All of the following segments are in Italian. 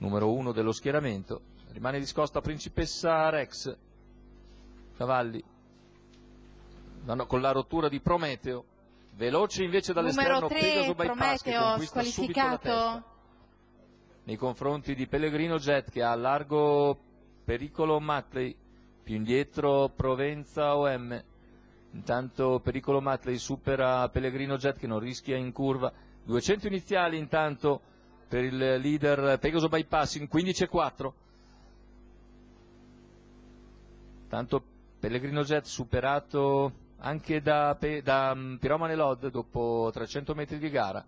numero 1 dello schieramento, rimane discosta Principessa Rex, Cavalli, Vanno con la rottura di Prometeo, veloce invece dall'esterno Pegaso Bypass che conquista subito la testa. Nei confronti di Pellegrino Jet che ha largo pericolo Matley, più indietro Provenza OM, intanto pericolo Matley supera Pellegrino Jet che non rischia in curva, 200 iniziali intanto per il leader Pegaso Bypass in 15-4. Tanto Pellegrino Jet superato anche da, da mm, Piromane Lod dopo 300 metri di gara.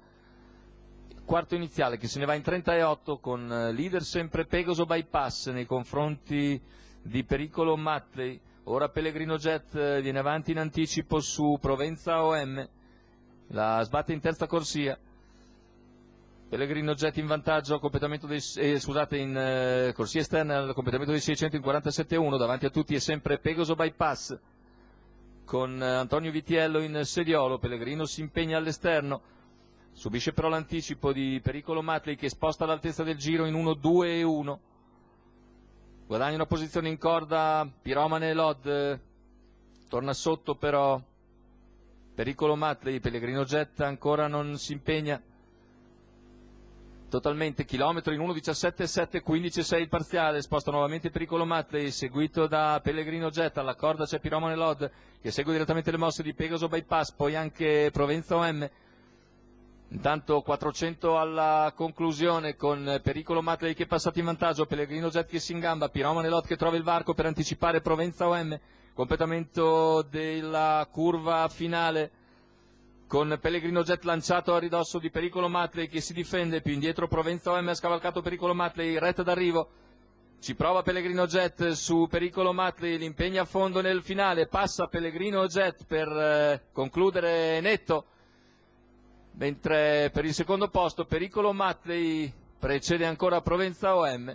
Quarto iniziale che se ne va in 38 con eh, leader sempre Pegaso Bypass nei confronti di Pericolo Mattei. Ora Pellegrino Jet eh, viene avanti in anticipo su Provenza OM, la sbatte in terza corsia. Pellegrino Jet in vantaggio, dei, eh, scusate, in eh, corsia esterna al completamento dei 600 in 47-1, davanti a tutti è sempre Pegoso Bypass con eh, Antonio Vitiello in sediolo, Pellegrino si impegna all'esterno, subisce però l'anticipo di Pericolo Matley che sposta l'altezza del giro in 1-2 1. Guadagna una posizione in corda Piromane Lod, torna sotto però Pericolo Matley, Pellegrino Jet ancora non si impegna totalmente chilometro in 1.17.7.15.6 il parziale, sposta nuovamente Pericolo Mattei, seguito da Pellegrino Getta, alla corda c'è Piromone Lod che segue direttamente le mosse di Pegaso Bypass, poi anche Provenza OM. Intanto 400 alla conclusione con Pericolo Matley che è passato in vantaggio, Pellegrino Jet che si ingamba, Piromane Lot che trova il varco per anticipare Provenza OM, completamento della curva finale con Pellegrino Jet lanciato a ridosso di Pericolo Matley che si difende, più indietro Provenza OM ha scavalcato Pericolo Matley, retta d'arrivo, ci prova Pellegrino Jet su Pericolo Matley, l'impegno a fondo nel finale, passa Pellegrino Jet per eh, concludere netto, mentre per il secondo posto Pericolo Matley precede ancora Provenza OM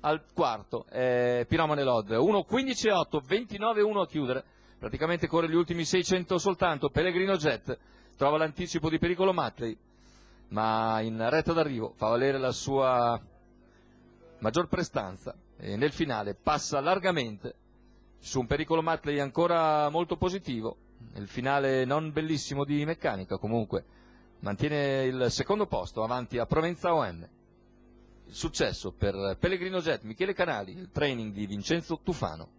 al quarto, eh, Piromane Lod, 1-15-8, 29-1 a chiudere praticamente corre gli ultimi 600 soltanto, Pellegrino Jet trova l'anticipo di pericolo Matley, ma in retta d'arrivo fa valere la sua maggior prestanza e nel finale passa largamente su un pericolo Matley ancora molto positivo, nel finale non bellissimo di meccanica comunque, mantiene il secondo posto avanti a Provenza OM. Il successo per Pellegrino Jet, Michele Canali, il training di Vincenzo Tufano.